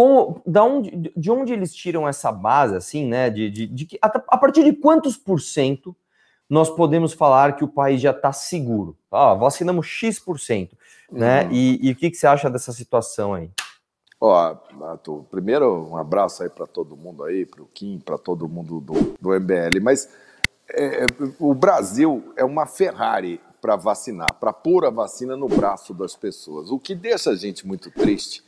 com, da onde, de onde eles tiram essa base, assim, né? De, de, de que, a, a, partir de quantos por cento nós podemos falar que o país já está seguro? Ah, vacinamos X por cento, né? Uhum. E, e, o que, que você acha dessa situação aí? Ó, primeiro um abraço aí para todo mundo aí, para o Kim, para todo mundo do, do MBL, mas é, é, o Brasil é uma Ferrari para vacinar, para pôr a vacina no braço das pessoas, o que deixa a gente muito triste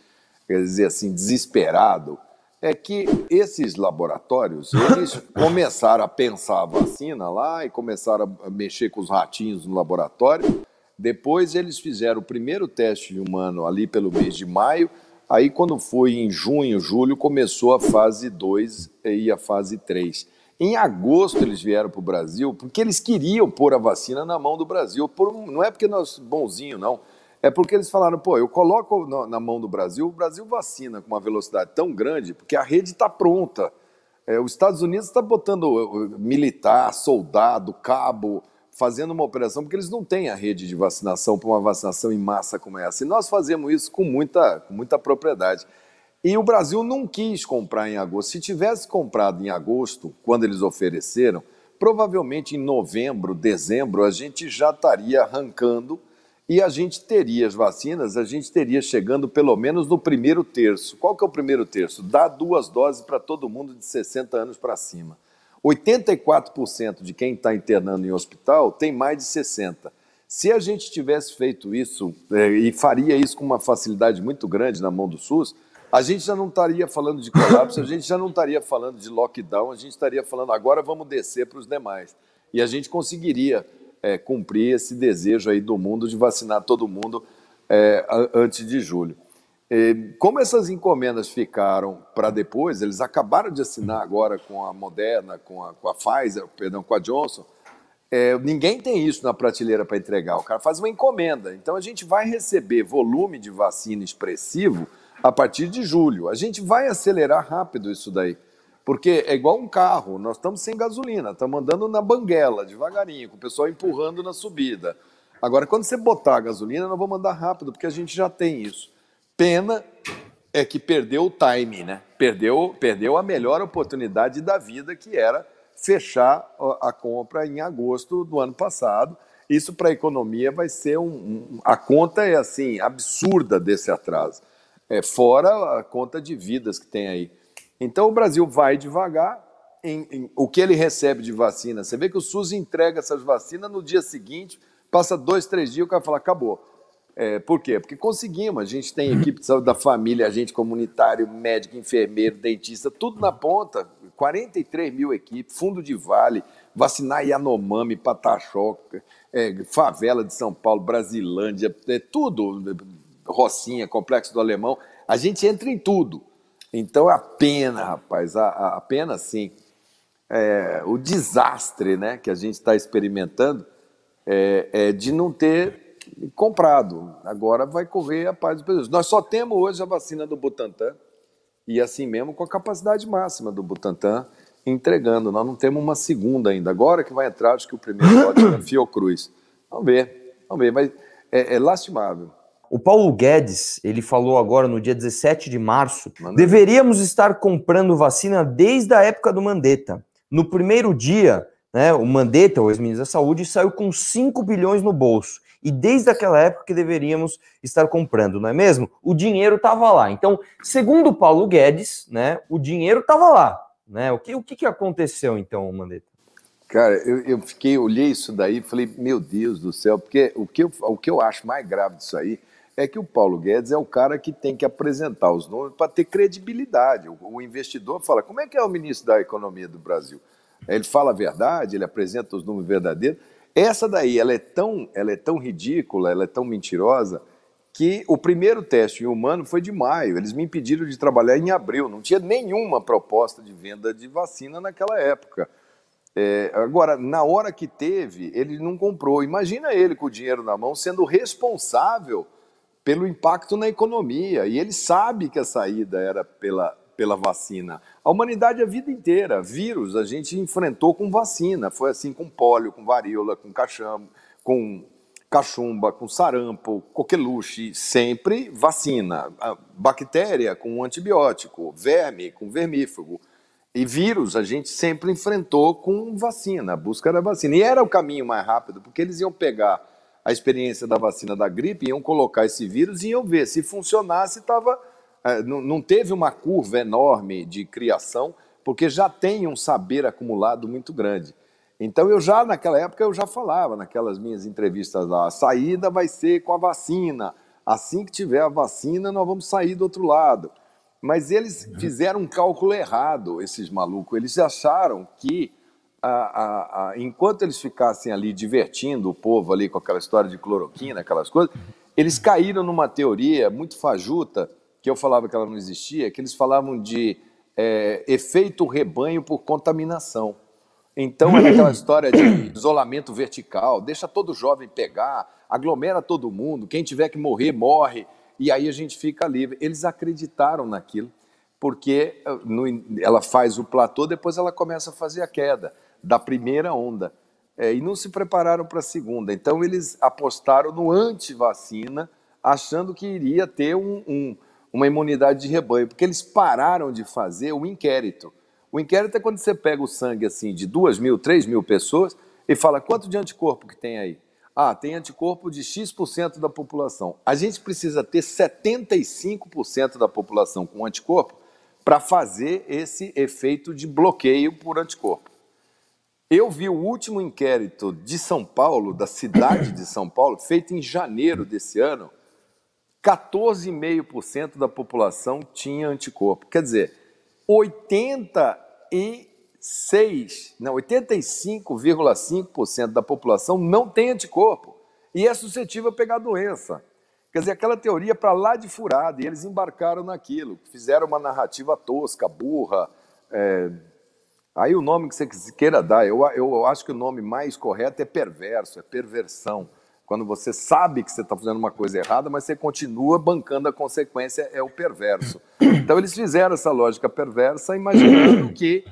quer dizer assim, desesperado, é que esses laboratórios eles começaram a pensar a vacina lá e começaram a mexer com os ratinhos no laboratório. Depois eles fizeram o primeiro teste humano ali pelo mês de maio. Aí, quando foi em junho, julho, começou a fase 2 e a fase 3. Em agosto eles vieram para o Brasil porque eles queriam pôr a vacina na mão do Brasil. Por, não é porque nós bonzinho, não. É porque eles falaram, pô, eu coloco na mão do Brasil, o Brasil vacina com uma velocidade tão grande, porque a rede está pronta. É, os Estados Unidos está botando eh, militar, soldado, cabo, fazendo uma operação, porque eles não têm a rede de vacinação para uma vacinação em massa como é essa. E nós fazemos isso com muita, com muita propriedade. E o Brasil não quis comprar em agosto. Se tivesse comprado em agosto, quando eles ofereceram, provavelmente em novembro, dezembro, a gente já estaria arrancando e a gente teria as vacinas, a gente teria chegando pelo menos no primeiro terço. Qual que é o primeiro terço? Dá duas doses para todo mundo de 60 anos para cima. 84% de quem está internando em hospital tem mais de 60. Se a gente tivesse feito isso é, e faria isso com uma facilidade muito grande na mão do SUS, a gente já não estaria falando de colapso, a gente já não estaria falando de lockdown, a gente estaria falando agora vamos descer para os demais. E a gente conseguiria é, cumprir esse desejo aí do mundo de vacinar todo mundo é, antes de julho. Como essas encomendas ficaram para depois, eles acabaram de assinar agora com a Moderna, com a, com a Pfizer, perdão, com a Johnson. É, ninguém tem isso na prateleira para entregar. O cara faz uma encomenda. Então a gente vai receber volume de vacina expressivo a partir de julho. A gente vai acelerar rápido isso daí. Porque é igual um carro, nós estamos sem gasolina, estamos andando na banguela, devagarinho, com o pessoal empurrando na subida. Agora, quando você botar a gasolina, nós vamos andar rápido, porque a gente já tem isso. Pena é que perdeu o time, né? Perdeu, perdeu a melhor oportunidade da vida, que era fechar a compra em agosto do ano passado. Isso para a economia vai ser um, um, A conta é assim, absurda desse atraso. É, fora a conta de vidas que tem aí. Então o Brasil vai devagar em, em, o que ele recebe de vacina. Você vê que o SUS entrega essas vacinas no dia seguinte, passa dois, três dias, o cara fala, acabou. É, por quê? Porque conseguimos. A gente tem equipe de saúde da família, agente comunitário, médico, enfermeiro, dentista, tudo na ponta. 43 mil equipes, fundo de vale, vacinar Yanomami, Pataxó, é, favela de São Paulo, Brasilândia, é, tudo. Rocinha, Complexo do Alemão. A gente entra em tudo. Então é a pena, rapaz, a, a pena sim. É, o desastre né, que a gente está experimentando é, é, de não ter comprado. Agora vai correr a paz dos prejuízos. Nós só temos hoje a vacina do Butantan e assim mesmo com a capacidade máxima do Butantan entregando. Nós não temos uma segunda ainda. Agora que vai entrar, acho que o primeiro pode é Fiocruz. Vamos ver, vamos ver. Mas é, é lastimável. O Paulo Guedes, ele falou agora no dia 17 de março, deveríamos estar comprando vacina desde a época do Mandetta. No primeiro dia, né, o Mandetta, o ex-ministro da Saúde, saiu com 5 bilhões no bolso. E desde aquela época que deveríamos estar comprando, não é mesmo? O dinheiro estava lá. Então, segundo o Paulo Guedes, né, o dinheiro estava lá. Né? O, que, o que, que aconteceu então, Mandetta? Cara, eu, eu fiquei, olhei isso daí e falei, meu Deus do céu, porque o que, eu, o que eu acho mais grave disso aí é que o Paulo Guedes é o cara que tem que apresentar os nomes para ter credibilidade. O, investidor fala: como é que é o ministro da Economia do Brasil? Ele fala a verdade, ele apresenta os números verdadeiros. Essa daí, ela é tão, ela é tão ridícula, ela é tão mentirosa que o primeiro teste em humano foi de maio. Eles me impediram de trabalhar em abril. Não tinha nenhuma proposta de venda de vacina naquela época. É, agora, na hora que teve, ele não comprou. Imagina ele com o dinheiro na mão sendo responsável pelo impacto na economia. E ele sabe que a saída era pela, pela vacina. A humanidade a vida inteira, vírus, a gente enfrentou com vacina. Foi assim com pólio, com varíola, com cachumba, com cachumba, com sarampo, coqueluche, sempre vacina. A bactéria com antibiótico, verme com vermífugo. E vírus a gente sempre enfrentou com vacina, a busca da vacina. E era o caminho mais rápido, porque eles iam pegar a experiência da vacina da gripe, iam colocar esse vírus e iam ver se funcionasse, estava. É, não teve uma curva enorme de criação, porque já tem um saber acumulado muito grande. Então eu já naquela época eu já falava naquelas minhas entrevistas lá, a saída vai ser com a vacina. Assim que tiver a vacina, nós vamos sair do outro lado. Mas eles uhum. fizeram um cálculo errado, esses malucos. Eles acharam que a, a, a, enquanto eles ficassem ali divertindo o povo ali com aquela história de cloroquina, aquelas coisas, eles caíram numa teoria muito fajuta, que eu falava que ela não existia, que eles falavam de é, efeito rebanho por contaminação. Então era é aquela hum. história de isolamento vertical, deixa todo jovem pegar, aglomera todo mundo, quem tiver que morrer, morre, e aí a gente fica livre. Eles acreditaram naquilo, porque eh, no, ela faz o platô, depois ela começa a fazer a queda da primeira onda é, e não se prepararam para a segunda. Então, eles apostaram no anti-vacina, achando que iria ter um, um, uma imunidade de rebanho, porque eles pararam de fazer o inquérito. O inquérito é quando você pega o sangue assim de 2 mil, 3 mil pessoas e fala quanto de anticorpo que tem aí. Ah, tem anticorpo de X% da população. A gente precisa ter 75% da população com anticorpo para fazer esse efeito de bloqueio por anticorpo. Eu vi o último inquérito de São Paulo, da cidade de São Paulo, feito em janeiro desse ano. 14,5% da população tinha anticorpo. Quer dizer, 86, não, 85,5% da população não tem anticorpo e é suscetível a pegar a doença. Quer dizer, aquela teoria para lá de furada, e eles embarcaram naquilo, fizeram uma narrativa tosca, burra, é, Aí o nome que você queira dar, eu, eu, acho que o nome mais correto é perverso, é perversão. Quando você sabe que você está fazendo uma coisa errada, mas você continua bancando a consequência, é o perverso. Então eles fizeram essa lógica perversa, imaginando que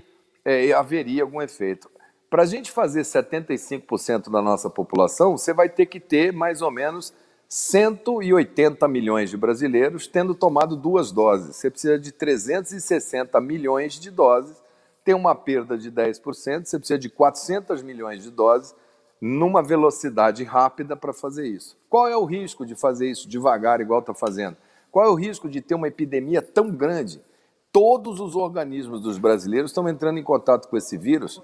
é, haveria algum efeito. Para a gente fazer 75% da nossa população, você vai ter que ter mais ou menos 180 milhões de brasileiros tendo tomado duas doses. Você precisa de 360 milhões de doses tem uma perda de 10%, você precisa de 400 milhões de doses numa velocidade rápida para fazer isso. Qual é o risco de fazer isso devagar, igual está fazendo? Qual é o risco de ter uma epidemia tão grande? Todos os organismos dos brasileiros estão entrando em contato com esse vírus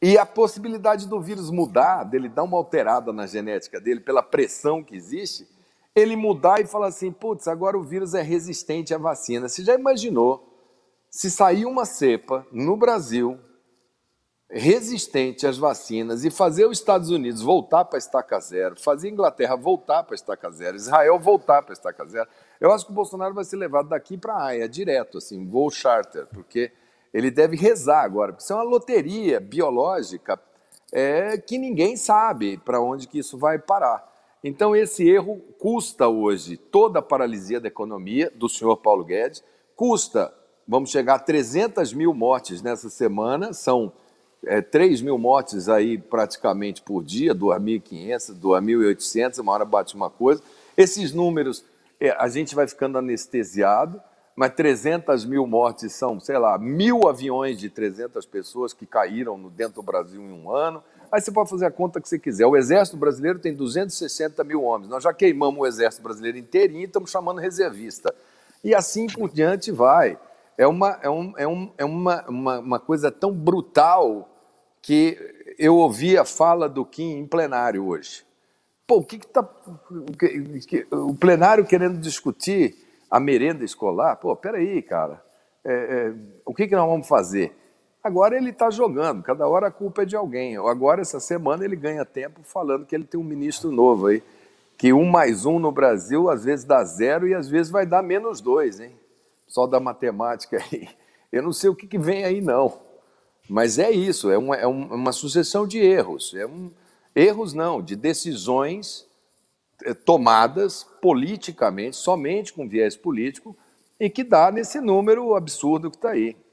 e a possibilidade do vírus mudar, dele dar uma alterada na genética dele pela pressão que existe, ele mudar e falar assim: putz, agora o vírus é resistente à vacina. Você já imaginou? se sair uma cepa no Brasil resistente às vacinas e fazer os Estados Unidos voltar para a estaca zero, fazer a Inglaterra voltar para a estaca zero, Israel voltar para a estaca zero, eu acho que o Bolsonaro vai ser levado daqui para a AIA direto, assim, voo charter, porque ele deve rezar agora, porque isso é uma loteria biológica é, que ninguém sabe para onde que isso vai parar. Então esse erro custa hoje toda a paralisia da economia do senhor Paulo Guedes, custa vamos chegar a 300 mil mortes nessa semana, são é, 3 mil mortes aí praticamente por dia, 2.500, 2.800, uma hora bate uma coisa. Esses números, é, a gente vai ficando anestesiado, mas 300 mil mortes são, sei lá, mil aviões de 300 pessoas que caíram no dentro do Brasil em um ano. Aí você pode fazer a conta que você quiser. O Exército Brasileiro tem 260 mil homens. Nós já queimamos o Exército Brasileiro inteirinho e estamos chamando reservista. E assim por diante vai é uma, é um, é um, é uma, uma, uma coisa tão brutal que eu ouvi a fala do Kim em plenário hoje. Pô, o que está. O plenário querendo discutir a merenda escolar? Pô, peraí, cara. É, é, o que, que nós vamos fazer? Agora ele está jogando, cada hora a culpa é de alguém. Agora, essa semana, ele ganha tempo falando que ele tem um ministro novo aí. Que um mais um no Brasil às vezes dá zero e às vezes vai dar menos dois, hein? só da matemática aí. Eu não sei o que, que vem aí, não. Mas é isso, é uma, é uma sucessão de erros. É um, erros não, de decisões eh, tomadas politicamente, somente com viés político, e que dá nesse número absurdo que está aí.